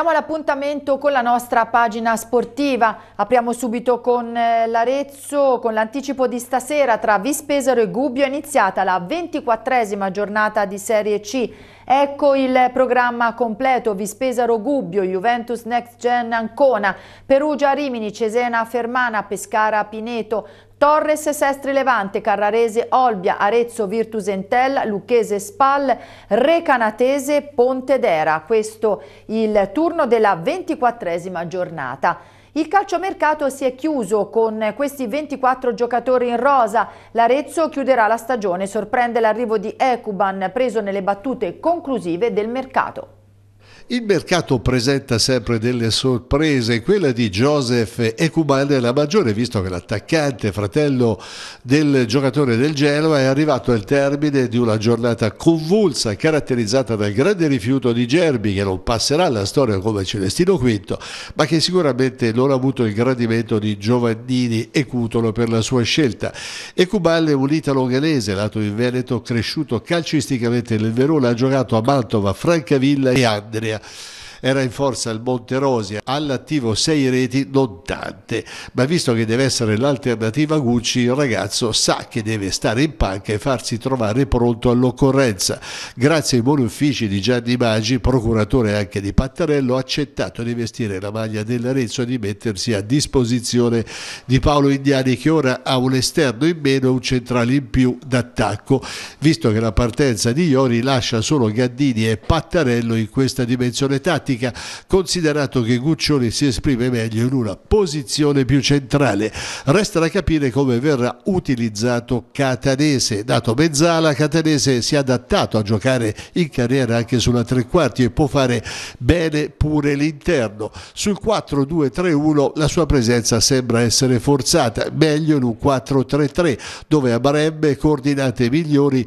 Siamo all'appuntamento con la nostra pagina sportiva. Apriamo subito con eh, l'Arezzo, con l'anticipo di stasera tra Vispesaro e Gubbio è iniziata la 24esima giornata di Serie C. Ecco il programma completo, Vispesaro Gubbio, Juventus Next Gen Ancona, Perugia Rimini, Cesena Fermana, Pescara Pineto, Torres, Sestri Levante, Carrarese, Olbia, Arezzo, Virtus Entella, Lucchese, Spal, Recanatese, Pontedera. Questo il turno della ventiquattresima giornata. Il calciomercato si è chiuso con questi 24 giocatori in rosa. L'Arezzo chiuderà la stagione, sorprende l'arrivo di Ecuban preso nelle battute conclusive del mercato. Il mercato presenta sempre delle sorprese, quella di Joseph Ecumane è la maggiore, visto che l'attaccante fratello del giocatore del Genoa è arrivato al termine di una giornata convulsa, caratterizzata dal grande rifiuto di Gerbi, che non passerà alla storia come Celestino V, ma che sicuramente non ha avuto il gradimento di Giovannini e Cutolo per la sua scelta. Ecumane è un italo-ghanese, nato in Veneto, cresciuto calcisticamente nel Verona, ha giocato a Mantova, Francavilla e Ande poderia era in forza il Monte Monterosi all'attivo 6 reti, non tante, ma visto che deve essere l'alternativa Gucci, il ragazzo sa che deve stare in panca e farsi trovare pronto all'occorrenza. Grazie ai buoni uffici di Gianni Maggi, procuratore anche di Pattarello, ha accettato di vestire la maglia dell'Arezzo e di mettersi a disposizione di Paolo Indiani che ora ha un esterno in meno e un centrale in più d'attacco, visto che la partenza di Iori lascia solo Gandini e Pattarello in questa dimensione tattica tattica, considerato che Guccioli si esprime meglio in una posizione più centrale. Resta da capire come verrà utilizzato Catanese. Dato mezzala, Catanese si è adattato a giocare in carriera anche sulla tre quarti e può fare bene pure l'interno. Sul 4-2-3-1 la sua presenza sembra essere forzata, meglio in un 4-3-3 dove avrebbe coordinate migliori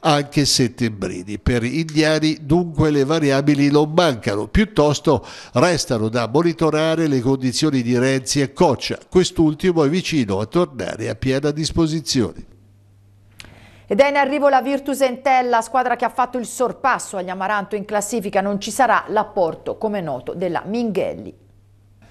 anche settembrini. Per indiani dunque le variabili non mancano, piuttosto restano da monitorare le condizioni di Renzi e Coccia. Quest'ultimo è vicino a tornare a piena disposizione. Ed è in arrivo la Virtus Entella, squadra che ha fatto il sorpasso agli Amaranto in classifica. Non ci sarà l'apporto, come noto, della Minghelli.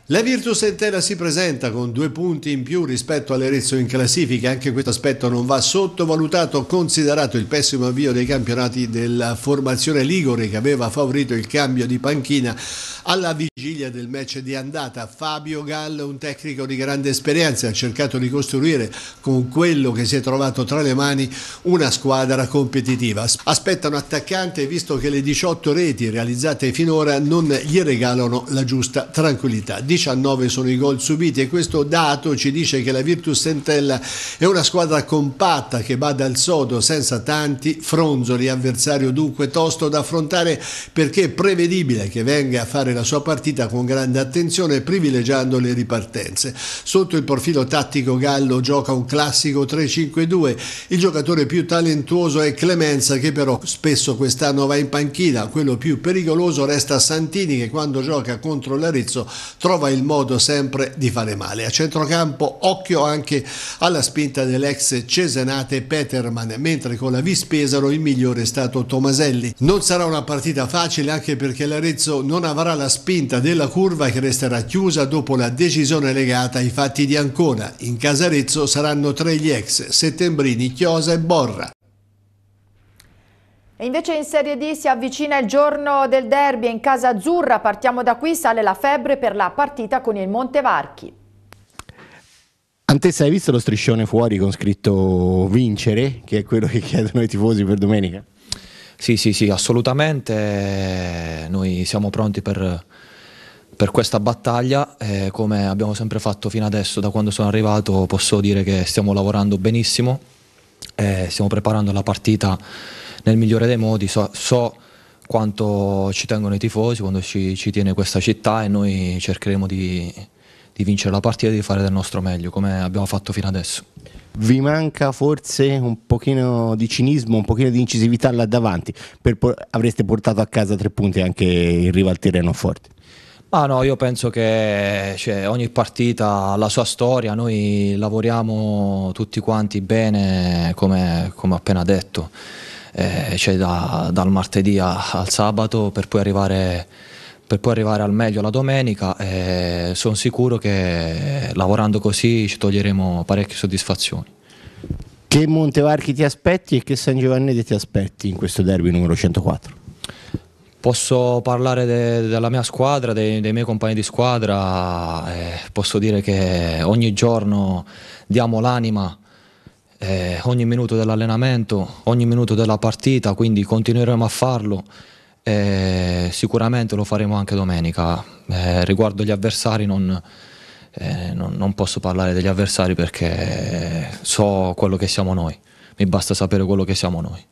La Virtus Entera si presenta con due punti in più rispetto all'Arezzo in classifica, anche questo aspetto non va sottovalutato considerato il pessimo avvio dei campionati della formazione Ligure che aveva favorito il cambio di panchina alla vigilia del match di andata. Fabio Gallo, un tecnico di grande esperienza, ha cercato di costruire con quello che si è trovato tra le mani una squadra competitiva. Aspetta un attaccante visto che le 18 reti realizzate finora non gli regalano la giusta tranquillità. 19 sono i gol subiti e questo dato ci dice che la Virtus Sentella è una squadra compatta che bada al sodo senza tanti fronzoli, avversario dunque tosto da affrontare perché è prevedibile che venga a fare la sua partita con grande attenzione privilegiando le ripartenze. Sotto il profilo tattico Gallo gioca un classico 3-5-2, il giocatore più talentuoso è Clemenza che però spesso quest'anno va in panchina, quello più pericoloso resta Santini che quando gioca contro l'Arezzo trova trova il modo sempre di fare male. A centrocampo occhio anche alla spinta dell'ex Cesenate Peterman, mentre con la Vispesaro il migliore è stato Tomaselli. Non sarà una partita facile anche perché l'Arezzo non avrà la spinta della curva che resterà chiusa dopo la decisione legata ai fatti di Ancona. In casa Arezzo saranno tre gli ex, Settembrini, Chiosa e Borra. E invece in Serie D si avvicina il giorno del derby in casa azzurra, partiamo da qui, sale la febbre per la partita con il Montevarchi. Antessa, hai visto lo striscione fuori con scritto vincere, che è quello che chiedono i tifosi per domenica? Sì, sì, sì, assolutamente, noi siamo pronti per, per questa battaglia, eh, come abbiamo sempre fatto fino adesso, da quando sono arrivato posso dire che stiamo lavorando benissimo, eh, stiamo preparando la partita nel migliore dei modi, so, so quanto ci tengono i tifosi, quando ci, ci, tiene questa città e noi cercheremo di, di vincere la partita e di fare del nostro meglio, come abbiamo fatto fino adesso vi manca forse un pochino di cinismo, un pochino di incisività là davanti, po- avreste portato a casa tre punti anche in riva al terreno forte. Ma no, io penso che cioè, ogni partita ha la sua storia, noi lavoriamo tutti quanti bene, come, come appena detto eh, cioè da, dal martedì a, al sabato per poi arrivare per poi arrivare al meglio la domenica e sono sicuro che lavorando così ci toglieremo parecchie soddisfazioni. Che Montevarchi ti aspetti e che San Giovanni ti aspetti in questo derby numero 104? Posso parlare de, della mia squadra, de, dei miei compagni di squadra, eh, posso dire che ogni giorno diamo l'anima eh, ogni minuto dell'allenamento, ogni minuto della partita, quindi continueremo a farlo. Eh, sicuramente lo faremo anche domenica. Eh, riguardo gli avversari non, eh, non, non posso parlare degli avversari perché so quello che siamo noi, mi basta sapere quello che siamo noi.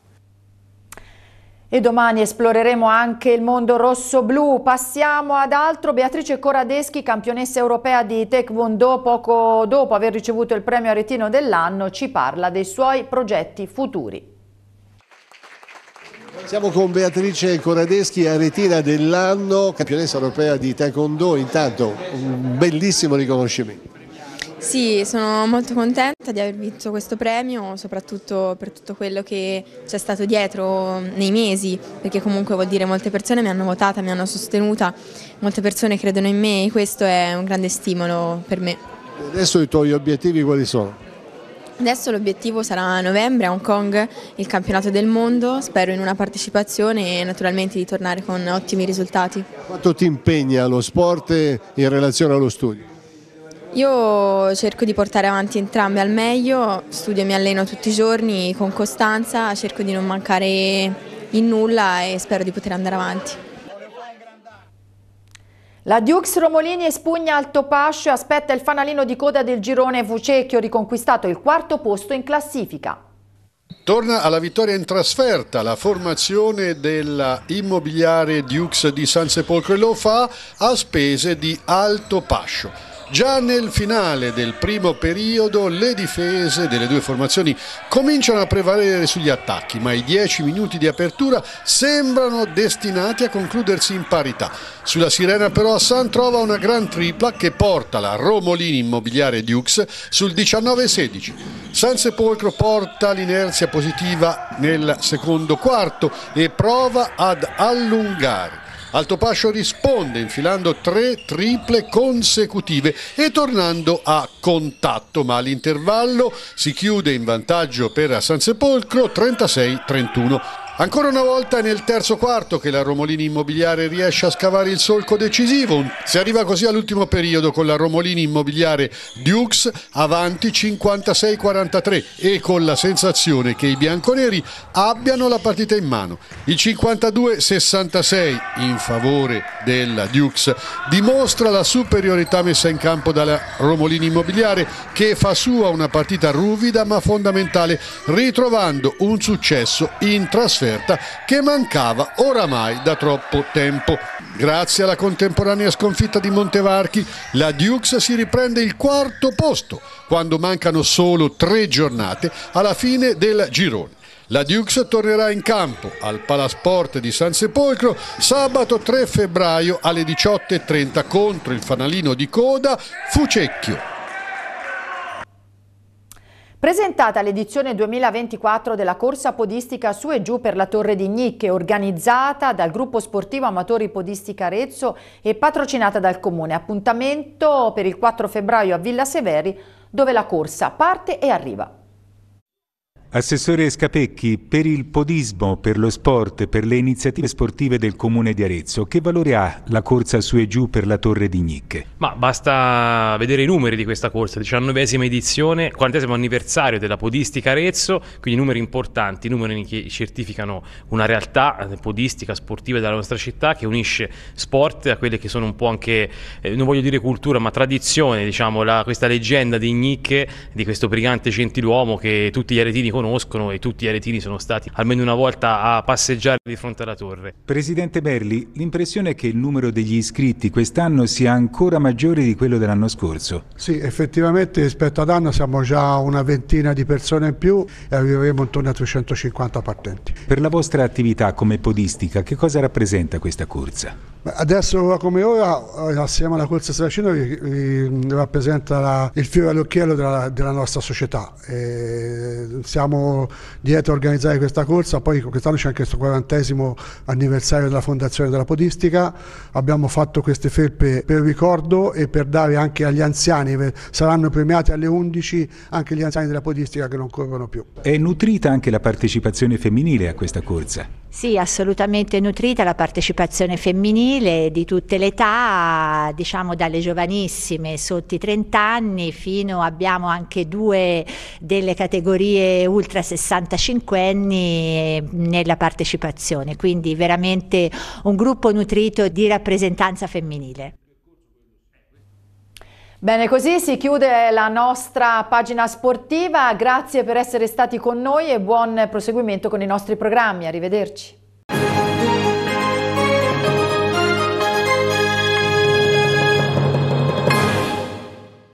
E domani esploreremo anche il mondo rosso-blu. Passiamo ad altro. Beatrice Coradeschi, campionessa europea di Taekwondo, poco dopo aver ricevuto il premio Aretino dell'anno, ci parla dei suoi progetti futuri. Siamo con Beatrice Coradeschi, aretina dell'anno, campionessa europea di Taekwondo. Intanto un bellissimo riconoscimento. Sì, sono molto contenta di aver vinto questo premio, soprattutto per tutto quello che c'è stato dietro nei mesi, perché comunque vuol dire molte persone mi hanno votata, mi hanno sostenuta, molte persone credono in me e questo è un grande stimolo per me. E adesso i tuoi obiettivi quali sono? Adesso l'obiettivo sarà a novembre a Hong Kong, il campionato del mondo, spero in una partecipazione e naturalmente di tornare con ottimi risultati. Quanto ti impegna lo sport in relazione allo studio? Io cerco di portare avanti entrambe al meglio, studio e mi alleno tutti i giorni con costanza, cerco di non mancare in nulla e spero di poter andare avanti. La Dux Romolini espugna Altopascio e aspetta il fanalino di coda del girone Vucecchio, riconquistato il quarto posto in classifica. Torna alla vittoria in trasferta la formazione dell'immobiliare Dux di San Sepolcro e lo fa a spese di Altopascio. Già nel finale del primo periodo le difese delle due formazioni cominciano a prevalere sugli attacchi, ma i 10 minuti di apertura sembrano destinati a concludersi in parità. Sulla sirena però San trova una gran tripla che porta la Romolini Immobiliare Dukes sul 19-16. San Sepolcro porta l'inerzia positiva nel secondo quarto e prova ad allungare Altopascio risponde infilando tre triple consecutive e tornando a contatto, ma l'intervallo si chiude in vantaggio per San Sepolcro 36-31. Ancora una volta è nel terzo quarto che la Romolini Immobiliare riesce a scavare il solco decisivo. Si arriva così all'ultimo periodo con la Romolini Immobiliare Dukes avanti 56-43 e con la sensazione che i bianconeri abbiano la partita in mano. Il 52-66 in favore della Dukes dimostra la superiorità messa in campo dalla Romolini Immobiliare che fa sua una partita ruvida ma fondamentale ritrovando un successo in trasferimento offerta che mancava oramai da troppo tempo. Grazie alla contemporanea sconfitta di Montevarchi, la Dukes si riprende il quarto posto quando mancano solo tre giornate alla fine del girone. La Dukes tornerà in campo al Palasport di San Sepolcro sabato 3 febbraio alle 18.30 contro il fanalino di coda Fucecchio. Presentata l'edizione 2024 della corsa podistica su e giù per la Torre di Gnicche, organizzata dal gruppo sportivo Amatori Podistica Arezzo e patrocinata dal Comune. Appuntamento per il 4 febbraio a Villa Severi, dove la corsa parte e arriva. Assessore Scapecchi, per il podismo, per lo sport, per le iniziative sportive del Comune di Arezzo, che valore ha la corsa su e giù per la Torre di Nicche? Ma basta vedere i numeri di questa corsa, 19esima edizione, 40 anniversario della podistica Arezzo, quindi numeri importanti, numeri che certificano una realtà podistica, sportiva della nostra città che unisce sport a quelle che sono un po' anche, eh, non voglio dire cultura, ma tradizione, diciamo, la, questa leggenda di Nicche, di questo brigante gentiluomo che tutti gli aretini conoscono conoscono e tutti gli aretini sono stati almeno una volta a passeggiare di fronte alla torre. Presidente Berli, l'impressione è che il numero degli iscritti quest'anno sia ancora maggiore di quello dell'anno scorso. Sì, effettivamente rispetto ad anno siamo già una ventina di persone in più e arriveremo intorno a 350 partenti. Per la vostra attività come podistica, che cosa rappresenta questa corsa? Adesso come ora, eh, assieme alla corsa Saracino, rappresenta la, il fiore all'occhiello della, della nostra società. E eh, siamo siamo dietro a organizzare questa corsa, poi quest'anno c'è anche il 40 anniversario della fondazione della podistica, abbiamo fatto queste felpe per ricordo e per dare anche agli anziani, eh, saranno premiati alle 11 anche gli anziani della podistica che non corrono più. È nutrita anche la partecipazione femminile a questa corsa? Sì, assolutamente nutrita la partecipazione femminile di tutte le età, diciamo dalle giovanissime sotto i 30 anni fino abbiamo anche due delle categorie ultra 65 anni nella partecipazione, quindi veramente un gruppo nutrito di rappresentanza femminile. Bene, così si chiude la nostra pagina sportiva. Grazie per essere stati con noi e buon proseguimento con i nostri programmi. Arrivederci.